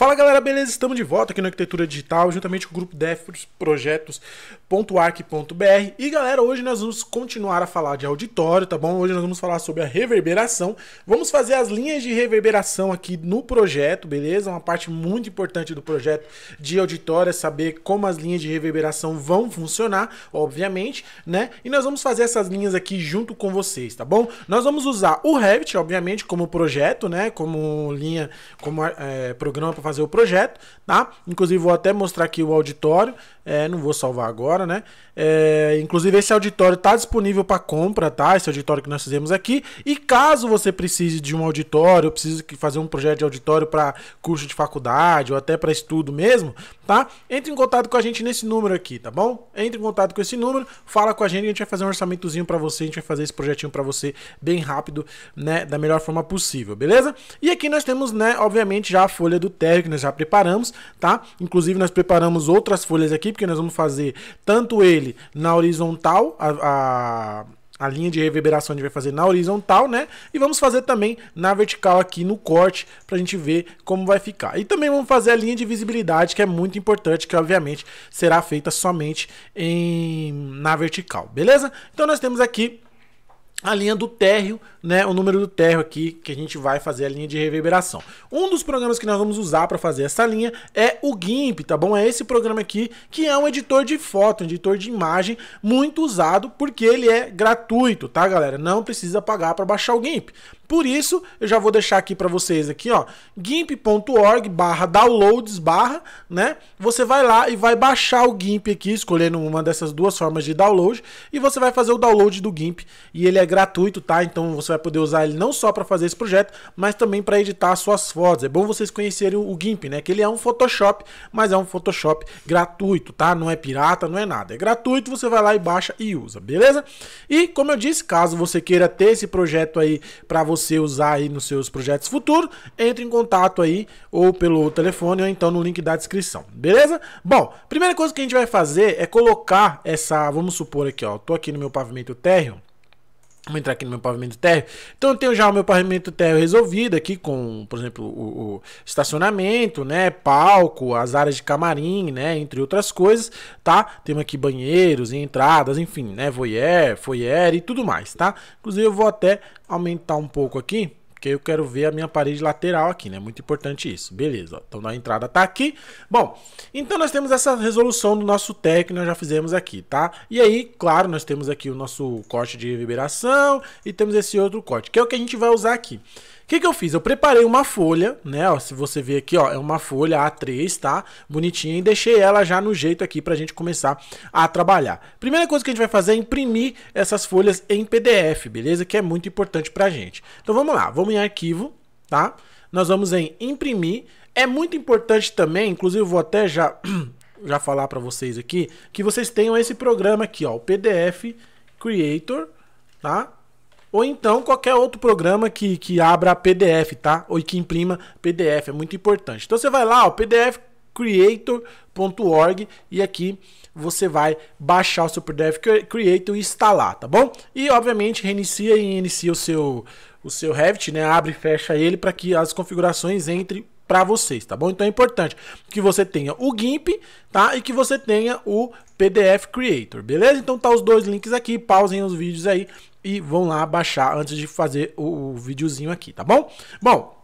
Fala galera, beleza? Estamos de volta aqui no Arquitetura Digital, juntamente com o grupo defprojetos.arc.br. E galera, hoje nós vamos continuar a falar de auditório, tá bom? Hoje nós vamos falar sobre a reverberação. Vamos fazer as linhas de reverberação aqui no projeto, beleza? Uma parte muito importante do projeto de auditório é saber como as linhas de reverberação vão funcionar, obviamente, né? E nós vamos fazer essas linhas aqui junto com vocês, tá bom? Nós vamos usar o Revit, obviamente, como projeto, né? Como linha, como é, programa para fazer o projeto, tá? Inclusive vou até mostrar aqui o auditório, é, não vou salvar agora, né? É, inclusive, esse auditório está disponível para compra, tá? Esse auditório que nós fizemos aqui. E caso você precise de um auditório, precise fazer um projeto de auditório para curso de faculdade ou até para estudo mesmo, tá? Entre em contato com a gente nesse número aqui, tá bom? Entre em contato com esse número, fala com a gente, a gente vai fazer um orçamentozinho para você, a gente vai fazer esse projetinho para você bem rápido, né? Da melhor forma possível, beleza? E aqui nós temos, né? Obviamente, já a folha do térreo que nós já preparamos, tá? Inclusive, nós preparamos outras folhas aqui porque nós vamos fazer tanto ele na horizontal, a, a a linha de reverberação a gente vai fazer na horizontal, né? E vamos fazer também na vertical aqui no corte, para a gente ver como vai ficar. E também vamos fazer a linha de visibilidade, que é muito importante, que obviamente será feita somente em... na vertical, beleza? Então nós temos aqui a linha do térreo, né, o número do térreo aqui que a gente vai fazer a linha de reverberação. Um dos programas que nós vamos usar para fazer essa linha é o GIMP, tá bom? É esse programa aqui que é um editor de foto, um editor de imagem muito usado porque ele é gratuito, tá, galera? Não precisa pagar para baixar o GIMP. Por isso, eu já vou deixar aqui para vocês aqui, ó, gimp.org barra downloads barra, né? Você vai lá e vai baixar o GIMP aqui, escolhendo uma dessas duas formas de download, e você vai fazer o download do GIMP, e ele é gratuito, tá? Então você vai poder usar ele não só para fazer esse projeto, mas também para editar suas fotos. É bom vocês conhecerem o GIMP, né? Que ele é um Photoshop, mas é um Photoshop gratuito, tá? Não é pirata, não é nada. É gratuito, você vai lá e baixa e usa, beleza? E como eu disse, caso você queira ter esse projeto aí para você você usar aí nos seus projetos futuros, entre em contato aí ou pelo telefone ou então no link da descrição, beleza? Bom, primeira coisa que a gente vai fazer é colocar essa, vamos supor aqui, ó, tô aqui no meu pavimento térreo, Vamos entrar aqui no meu pavimento térreo. Então eu tenho já o meu pavimento térreo resolvido aqui com, por exemplo, o, o, estacionamento, né, palco, as áreas de camarim, né, entre outras coisas, tá? Temos aqui banheiros e entradas, enfim, né, voyeur, foyer e tudo mais, tá? Inclusive eu vou até aumentar um pouco aqui porque eu quero ver a minha parede lateral aqui, né? Muito importante isso. Beleza, ó. então a entrada tá aqui. Bom, então nós temos essa resolução do nosso TEC que nós já fizemos aqui, tá? E aí, claro, nós temos aqui o nosso corte de reverberação e temos esse outro corte, que é o que a gente vai usar aqui que, que eu fiz? Eu preparei uma folha, né? Ó, se você ver aqui, ó, é uma folha A3, tá? Bonitinha, e deixei ela já no jeito aqui pra gente começar a trabalhar. Primeira coisa que a gente vai fazer é imprimir essas folhas em PDF, beleza? Que é muito importante pra gente. Então vamos lá, vamos em arquivo, tá? Nós vamos em imprimir. É muito importante também, inclusive eu vou até já, já falar para vocês aqui, que vocês tenham esse programa aqui, ó, o PDF Creator, tá? ou então qualquer outro programa que, que abra PDF, tá? Ou que imprima PDF, é muito importante. Então você vai lá, o pdfcreator.org e aqui você vai baixar o seu PDF Creator e instalar, tá bom? E obviamente reinicia e inicia o seu o seu Revit, né? Abre e fecha ele para que as configurações entrem para vocês, tá bom? Então é importante que você tenha o GIMP, tá? E que você tenha o PDF Creator, beleza? Então tá os dois links aqui, pausem os vídeos aí e vão lá baixar antes de fazer o, o videozinho aqui, tá bom? Bom,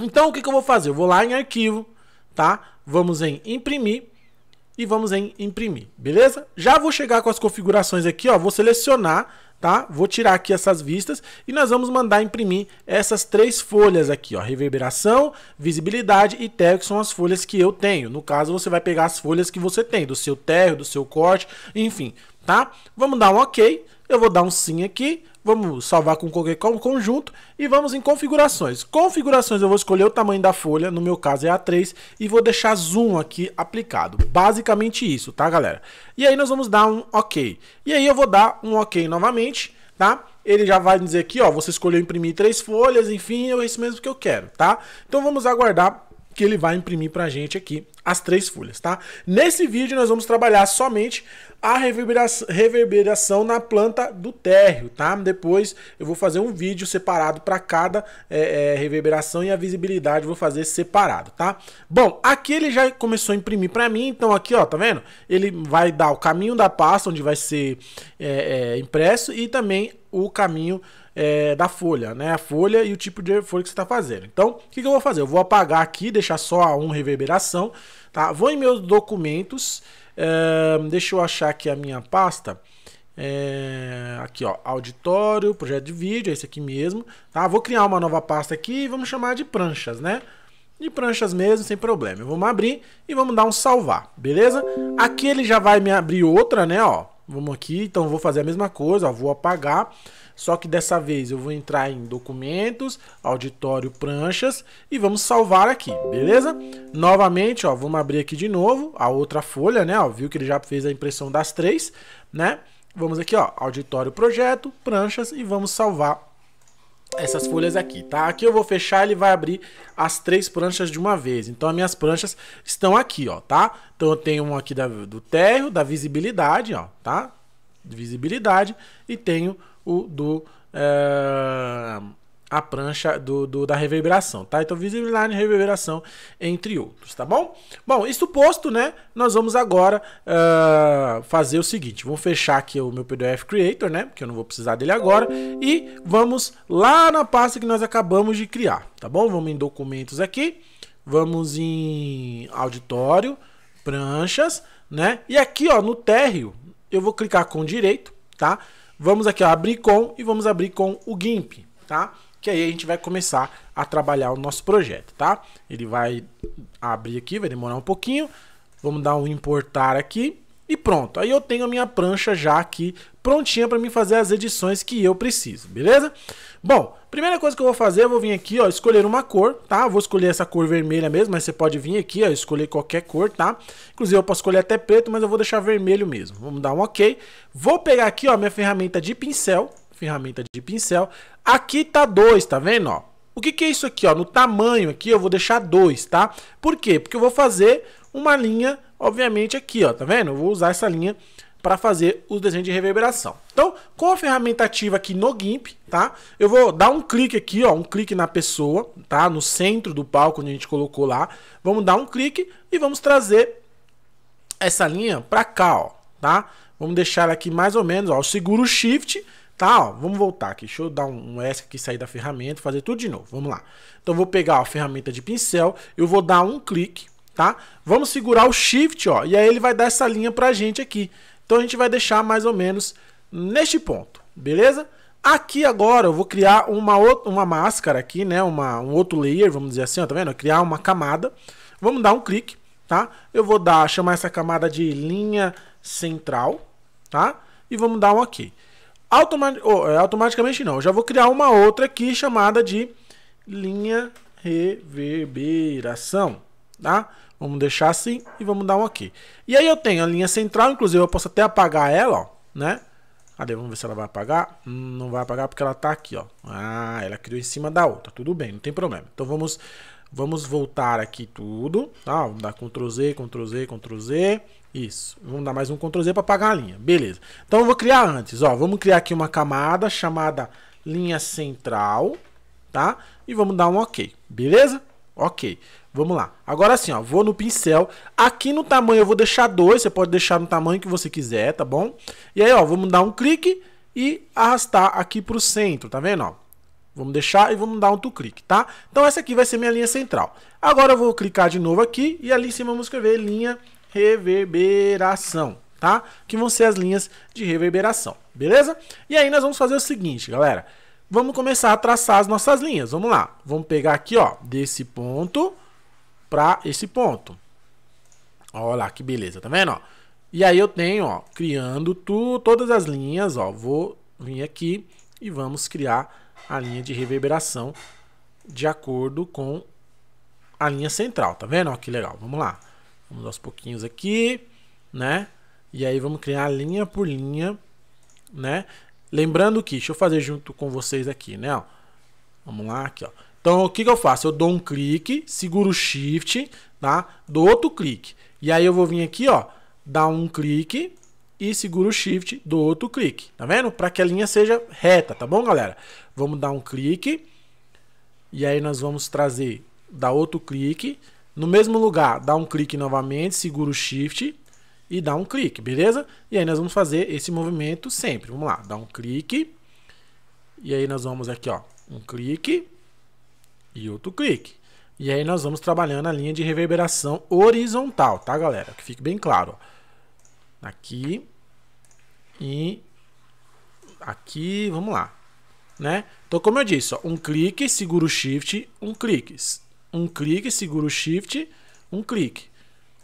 então o que, que eu vou fazer? Eu vou lá em arquivo, tá? Vamos em imprimir e vamos em imprimir, beleza? Já vou chegar com as configurações aqui, ó, vou selecionar, tá? Vou tirar aqui essas vistas e nós vamos mandar imprimir essas três folhas aqui, ó, reverberação, visibilidade e térreo, que são as folhas que eu tenho. No caso, você vai pegar as folhas que você tem, do seu térreo, do seu corte, enfim, tá? Vamos dar um OK, eu vou dar um sim aqui, vamos salvar com qualquer conjunto e vamos em configurações. Configurações eu vou escolher o tamanho da folha, no meu caso é A3, e vou deixar zoom aqui aplicado. Basicamente isso, tá galera? E aí nós vamos dar um ok. E aí eu vou dar um ok novamente, tá? Ele já vai dizer aqui, ó, você escolheu imprimir três folhas, enfim, é isso mesmo que eu quero, tá? Então vamos aguardar que ele vai imprimir para a gente aqui as três folhas, tá? Nesse vídeo nós vamos trabalhar somente a reverberação, reverberação na planta do térreo, tá? Depois eu vou fazer um vídeo separado para cada é, é, reverberação e a visibilidade vou fazer separado, tá? Bom, aqui ele já começou a imprimir para mim, então aqui, ó, tá vendo? Ele vai dar o caminho da pasta onde vai ser é, é impresso e também o caminho é, da folha, né? A folha e o tipo de folha que você está fazendo. Então, o que, que, eu vou fazer? Eu vou apagar aqui, deixar só a 1 reverberação, tá? Vou em meus documentos, é, deixa eu achar aqui a minha pasta. É, aqui ó, auditório, projeto de vídeo, é esse aqui mesmo, tá? Vou criar uma nova pasta aqui e vamos chamar de pranchas, né? de pranchas mesmo, sem problema. Vamos abrir e vamos dar um salvar, beleza? Aqui ele já vai me abrir outra, né, ó. Vamos aqui, então vou fazer a mesma coisa, ó, vou apagar, só que dessa vez eu vou entrar em documentos, auditório, pranchas e vamos salvar aqui, beleza? Novamente, ó, vamos abrir aqui de novo a outra folha, né, ó, viu que ele já fez a impressão das três, né? Vamos aqui, ó, auditório, projeto, pranchas e vamos salvar essas folhas aqui, tá? Aqui eu vou fechar, ele vai abrir as três pranchas de uma vez. Então as minhas pranchas estão aqui, ó, tá? Então eu tenho uma aqui da, do térreo, da visibilidade, ó, tá? Visibilidade e tenho o do... É a prancha do, do, da reverberação, tá? Então, visibilidade, reverberação, entre outros, tá bom? Bom, isso posto, né? Nós vamos agora uh, fazer o seguinte. Vou fechar aqui o meu PDF Creator, né? Porque eu não vou precisar dele agora. E vamos lá na pasta que nós acabamos de criar, tá bom? Vamos em documentos aqui. Vamos em auditório, pranchas, né? E aqui, ó, no térreo, eu vou clicar com direito, tá? Vamos aqui, ó, abrir com e vamos abrir com o GIMP, Tá? que aí a gente vai começar a trabalhar o nosso projeto, tá? Ele vai abrir aqui, vai demorar um pouquinho. Vamos dar um importar aqui e pronto. Aí eu tenho a minha prancha já aqui prontinha para mim fazer as edições que eu preciso, beleza? Bom, primeira coisa que eu vou fazer, eu vou vir aqui, ó, escolher uma cor, tá? vou escolher essa cor vermelha mesmo, mas você pode vir aqui, ó, escolher qualquer cor, tá? Inclusive eu posso escolher até preto, mas eu vou deixar vermelho mesmo. Vamos dar um OK. Vou pegar aqui, ó, minha ferramenta de pincel, ferramenta de pincel. Aqui tá 2, tá vendo? Ó? O que, que é isso aqui? Ó? No tamanho aqui eu vou deixar 2, tá? Por quê? Porque eu vou fazer uma linha, obviamente, aqui, ó, tá vendo? Eu vou usar essa linha para fazer o desenho de reverberação. Então, com a ferramenta ativa aqui no GIMP, tá? Eu vou dar um clique aqui, ó, um clique na pessoa, tá? No centro do palco onde a gente colocou lá. Vamos dar um clique e vamos trazer essa linha para cá, ó, tá? Vamos deixar aqui mais ou menos, ó, eu seguro o Shift Tá, ó, vamos voltar aqui. Deixa eu dar um, esc S aqui, sair da ferramenta, fazer tudo de novo. Vamos lá. Então vou pegar a ferramenta de pincel, eu vou dar um clique, tá? Vamos segurar o Shift, ó, e aí ele vai dar essa linha pra gente aqui. Então a gente vai deixar mais ou menos neste ponto, beleza? Aqui agora eu vou criar uma, outra, uma máscara aqui, né? Uma, um outro layer, vamos dizer assim, ó, tá vendo? Criar uma camada. Vamos dar um clique, tá? Eu vou dar, chamar essa camada de linha central, tá? E vamos dar um aqui oh, automaticamente não. Eu já vou criar uma outra aqui chamada de linha reverberação, tá? Vamos deixar assim e vamos dar um aqui. E aí eu tenho a linha central, inclusive eu posso até apagar ela, ó, né? Cadê? Vamos ver se ela vai apagar. Hum, não vai apagar porque ela tá aqui, ó. Ah, ela criou em cima da outra. Tudo bem, não tem problema. Então vamos, vamos voltar aqui tudo, tá? Vamos dar Ctrl Z, Ctrl Z, Ctrl Z. Isso. Vamos dar mais um Ctrl Z para apagar a linha. Beleza. Então eu vou criar antes. Ó, vamos criar aqui uma camada chamada linha central, tá? E vamos dar um OK. Beleza? Ok. Vamos lá. Agora sim, ó, vou no pincel. Aqui no tamanho eu vou deixar 2, você pode deixar no tamanho que você quiser, tá bom? E aí, ó, vamos dar um clique e arrastar aqui para o centro, tá vendo, ó? Vamos deixar e vamos dar um to clique, tá? Então essa aqui vai ser minha linha central. Agora eu vou clicar de novo aqui e ali em cima vamos escrever linha central reverberação, tá? Que vão ser as linhas de reverberação, beleza? E aí nós vamos fazer o seguinte, galera. Vamos começar a traçar as nossas linhas. Vamos lá. Vamos pegar aqui, ó, desse ponto para esse ponto. Olha lá, que beleza, tá vendo, E aí eu tenho, ó, criando tu, todas as linhas, ó. Vou vir aqui e vamos criar a linha de reverberação de acordo com a linha central, tá vendo? Ó, que legal, vamos lá. Vamos aos pouquinhos aqui, né? E aí vamos criar linha por linha, né? Lembrando que, deixa eu fazer junto com vocês aqui, né? Ó, vamos lá, aqui, ó. Então, o que, que eu faço? Eu dou um clique, seguro o Shift, tá? Dou outro clique. E aí eu vou vir aqui, ó, dar um clique e seguro o Shift, dou outro clique. Tá vendo? Para que a linha seja reta, tá bom, galera? Vamos dar um clique. E aí nós vamos trazer, dar outro clique no mesmo lugar, dá um clique novamente, segura o Shift e dá um clique, beleza? E aí nós vamos fazer esse movimento sempre. Vamos lá, dá um clique. E aí nós vamos aqui, ó, um clique e outro clique. E aí nós vamos trabalhando a linha de reverberação horizontal, tá, galera? Que fique bem claro. Ó. Aqui e aqui, vamos lá, né? Então, como eu disse, ó, um clique, segura o shift, um clique um clique, segura o shift, um clique.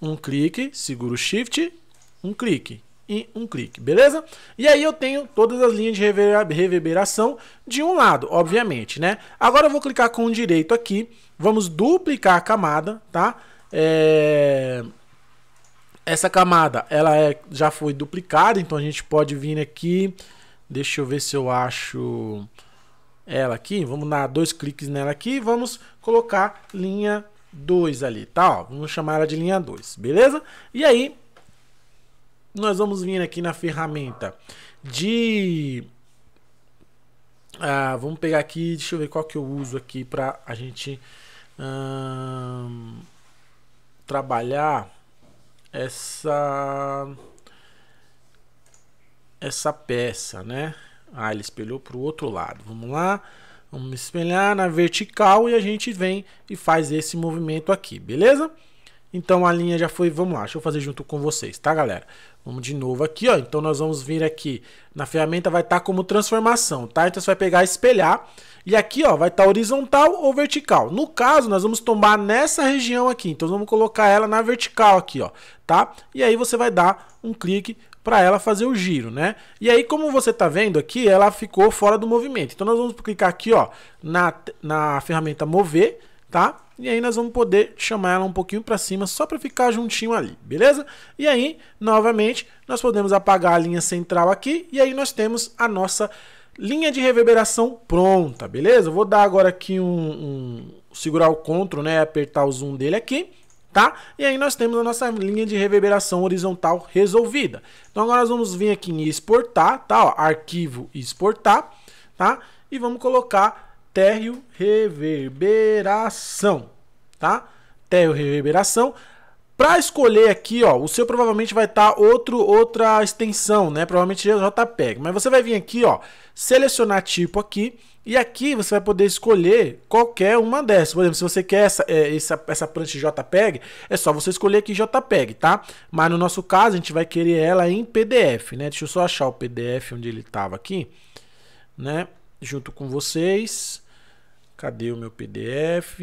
Um clique, segura o shift, um clique e um clique, beleza? E aí eu tenho todas as linhas de reverberação de um lado, obviamente, né? Agora eu vou clicar com o direito aqui, vamos duplicar a camada, tá? É... Essa camada, ela é, já foi duplicada, então a gente pode vir aqui, deixa eu ver se eu acho ela aqui, vamos dar dois cliques nela aqui e vamos colocar linha 2 ali, tá? Ó, vamos chamar ela de linha 2, beleza? E aí, nós vamos vir aqui na ferramenta de... Ah, vamos pegar aqui, deixa eu ver qual que eu uso aqui para a gente hum, trabalhar essa essa peça, né? Ah, ele espelhou para o outro lado. Vamos lá. Vamos espelhar na vertical e a gente vem e faz esse movimento aqui, beleza? Então a linha já foi, vamos lá, deixa eu fazer junto com vocês, tá galera? Vamos de novo aqui, ó. Então nós vamos vir aqui na ferramenta, vai estar tá como transformação, tá? Então você vai pegar espelhar e aqui, ó, vai estar tá horizontal ou vertical. No caso, nós vamos tombar nessa região aqui, então vamos colocar ela na vertical aqui, ó, tá? E aí você vai dar um clique para ela fazer o giro, né? E aí, como você está vendo aqui, ela ficou fora do movimento. Então nós vamos clicar aqui, ó, na, na ferramenta mover, tá? E aí nós vamos poder chamar ela um pouquinho para cima só para ficar juntinho ali, beleza? E aí, novamente, nós podemos apagar a linha central aqui e aí nós temos a nossa linha de reverberação pronta, beleza? Eu vou dar agora aqui um, um segurar o Ctrl, né, apertar o zoom dele aqui tá? E aí nós temos a nossa linha de reverberação horizontal resolvida. Então agora nós vamos vir aqui em exportar, tá? Ó, arquivo exportar, tá? E vamos colocar térreo reverberação, tá? Térreo reverberação. Para escolher aqui, ó, o seu provavelmente vai estar tá outro outra extensão, né? Provavelmente JPEG. Tá Mas você vai vir aqui, ó, selecionar tipo aqui, e aqui você vai poder escolher qualquer uma dessas. Por exemplo, se você quer essa, é, essa, essa prancha JPEG, é só você escolher aqui JPEG, tá? Mas no nosso caso, a gente vai querer ela em PDF, né? Deixa eu só achar o PDF onde ele estava aqui, né? Junto com vocês. Cadê o meu PDF?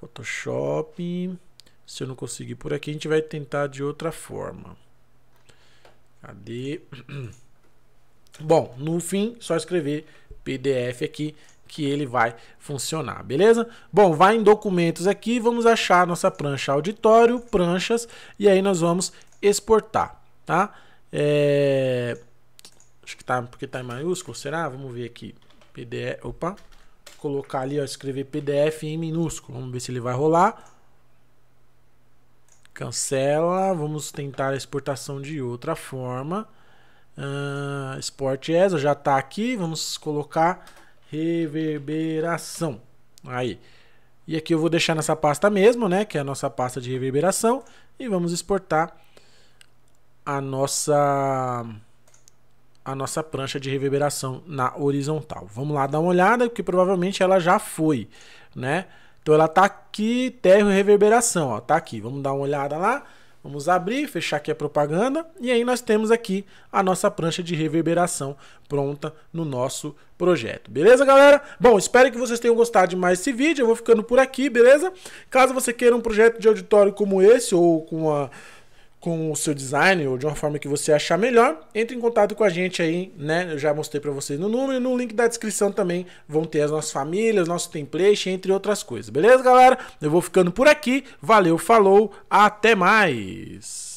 Photoshop. Se eu não conseguir por aqui, a gente vai tentar de outra forma. Cadê? Bom, no fim, só escrever PDF aqui que ele vai funcionar, beleza? Bom, vai em documentos aqui, vamos achar nossa prancha auditório, pranchas, e aí nós vamos exportar, tá? É... Acho que tá, porque tá em maiúsculo, será? Vamos ver aqui, PDF, opa, colocar ali, ó, escrever PDF em minúsculo, vamos ver se ele vai rolar. Cancela, vamos tentar a exportação de outra forma. Uh, ah, Sport ESO já está aqui. Vamos colocar reverberação. Aí. E aqui eu vou deixar nessa pasta mesmo, né? Que é a nossa pasta de reverberação. E vamos exportar a nossa, a nossa prancha de reverberação na horizontal. Vamos lá dar uma olhada, porque provavelmente ela já foi, né? Então ela tá aqui, terra e reverberação, ó. Tá aqui. Vamos dar uma olhada lá. Vamos abrir, fechar aqui a propaganda e aí nós temos aqui a nossa prancha de reverberação pronta no nosso projeto. Beleza, galera? Bom, espero que vocês tenham gostado de mais esse vídeo. Eu vou ficando por aqui, beleza? Caso você queira um projeto de auditório como esse ou com a uma com o seu design ou de uma forma que você achar melhor, entre em contato com a gente aí, né? Eu já mostrei para vocês no número e no link da descrição também vão ter as nossas famílias, nosso template, entre outras coisas. Beleza, galera? Eu vou ficando por aqui. Valeu, falou, até mais.